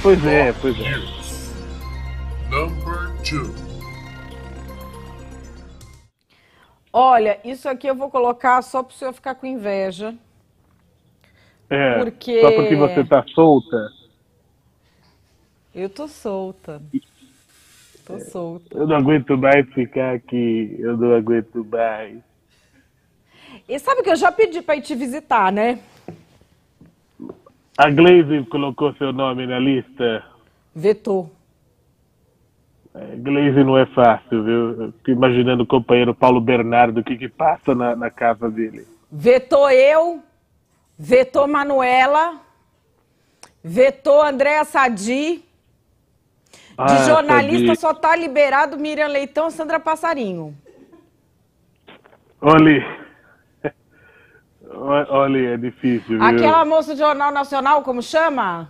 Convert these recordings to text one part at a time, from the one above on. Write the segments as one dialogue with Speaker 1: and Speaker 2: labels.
Speaker 1: Pois é, pois é.
Speaker 2: Number two. Olha, isso aqui eu vou colocar só para o senhor ficar com inveja.
Speaker 1: É, porque... só porque você tá solta.
Speaker 2: Eu tô solta. Tô é, solta.
Speaker 1: Eu não aguento mais ficar aqui. Eu não aguento mais.
Speaker 2: E sabe que eu já pedi para ir te visitar, né?
Speaker 1: A Glaze colocou seu nome na lista. Vetou. Glaze não é fácil, viu? fico imaginando o companheiro Paulo Bernardo, o que, que passa na, na casa dele.
Speaker 2: Vetou eu, vetou Manuela, vetou Andréa Sadi.
Speaker 1: Ah, de jornalista só
Speaker 2: tá liberado Miriam Leitão e Sandra Passarinho.
Speaker 1: Olha. Olha, é difícil. Viu? Aquela
Speaker 2: moça do Jornal Nacional, como chama?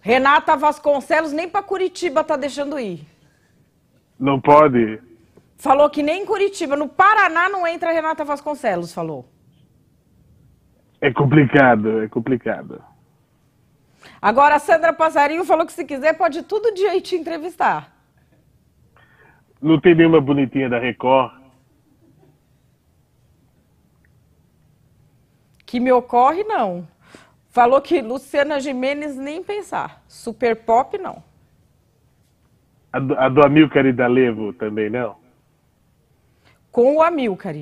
Speaker 2: Renata Vasconcelos, nem para Curitiba tá deixando ir.
Speaker 1: Não pode?
Speaker 2: Falou que nem em Curitiba. No Paraná não entra Renata Vasconcelos, falou.
Speaker 1: É complicado, é complicado.
Speaker 2: Agora, a Sandra Passarinho falou que se quiser pode todo dia ir te entrevistar.
Speaker 1: Não tem nenhuma bonitinha da Record?
Speaker 2: que me ocorre, não. Falou que Luciana Jimenez nem pensar. Super pop, não.
Speaker 1: A do, a do Amilcar e da Levo também não?
Speaker 2: Com o Amilcar.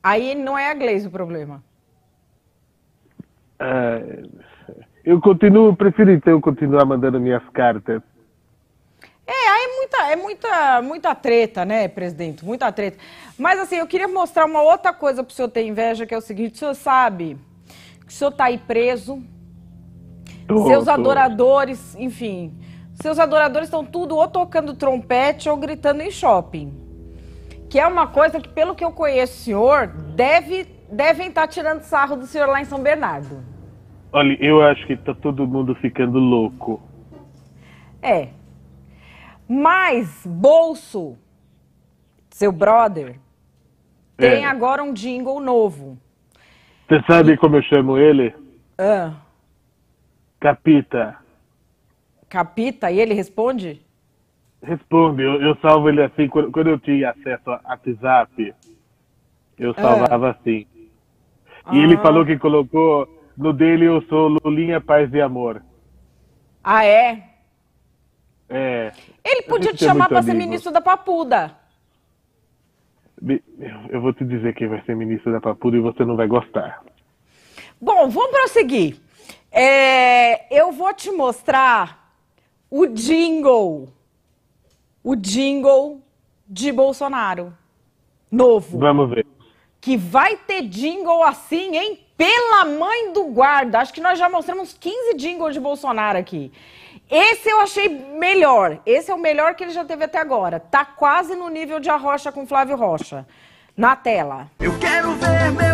Speaker 2: Aí não é a Gleise o problema.
Speaker 1: É, eu continuo, prefiro então continuar mandando minhas cartas
Speaker 2: é, aí é muita, é muita, muita treta, né, presidente? Muita treta. Mas assim, eu queria mostrar uma outra coisa para o senhor ter inveja, que é o seguinte, o senhor sabe que o senhor está aí preso, tô, seus tô. adoradores, enfim, seus adoradores estão tudo ou tocando trompete ou gritando em shopping. Que é uma coisa que, pelo que eu conheço o senhor, deve, devem estar tá tirando sarro do senhor lá em São Bernardo.
Speaker 1: Olha, eu acho que está todo mundo ficando louco.
Speaker 2: É, mas Bolso, seu brother, tem é. agora um jingle novo.
Speaker 1: Você sabe como eu chamo ele? Ah. Capita.
Speaker 2: Capita? E ele responde?
Speaker 1: Responde. Eu, eu salvo ele assim. Quando, quando, eu tinha acesso a WhatsApp, eu ah. salvava ah. assim. E
Speaker 2: ah. ele falou que
Speaker 1: colocou no dele eu sou Lulinha Paz e Amor.
Speaker 2: Ah, é? É, Ele podia te chamar para ser ministro da Papuda.
Speaker 1: Eu vou te dizer quem vai ser ministro da Papuda e você não vai gostar.
Speaker 2: Bom, vamos prosseguir. É, eu vou te mostrar o jingle. O jingle de Bolsonaro. Novo. Vamos ver. Que vai ter jingle assim, hein? Pela mãe do guarda. Acho que nós já mostramos 15 jingles de Bolsonaro aqui. Esse eu achei melhor. Esse é o melhor que ele já teve até agora. Tá quase no nível de Arrocha com Flávio Rocha. Na tela. Eu quero ver meu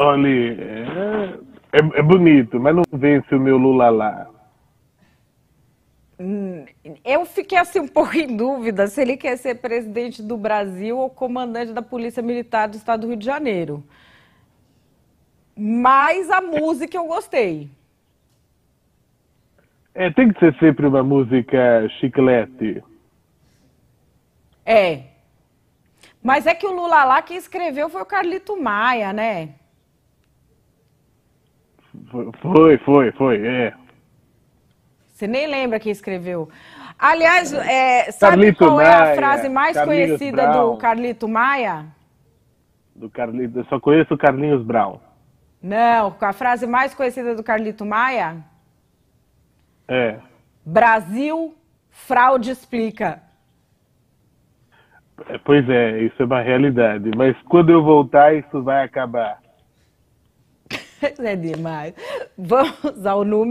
Speaker 1: Oni, é, é, é, bonito, mas não vence o meu Lula lá.
Speaker 2: Hum, eu fiquei assim um pouco em dúvida se ele quer ser presidente do Brasil ou comandante da Polícia Militar do Estado do Rio de Janeiro. Mas a música eu gostei.
Speaker 1: É, tem que ser sempre uma música chiclete.
Speaker 2: É. Mas é que o Lula lá quem escreveu foi o Carlito Maia, né?
Speaker 1: Foi, foi, foi, é.
Speaker 2: Você nem lembra quem escreveu. Aliás, é, sabe Carlito qual Maia, é a frase mais Carlinhos conhecida Brown. do Carlito Maia?
Speaker 1: Do Carlito, eu só conheço o Carlinhos Brown.
Speaker 2: Não, a frase mais conhecida do Carlito Maia? É. Brasil, fraude explica.
Speaker 1: É, pois é, isso é uma realidade. Mas quando eu voltar, isso vai acabar.
Speaker 2: é demais. Vamos ao número.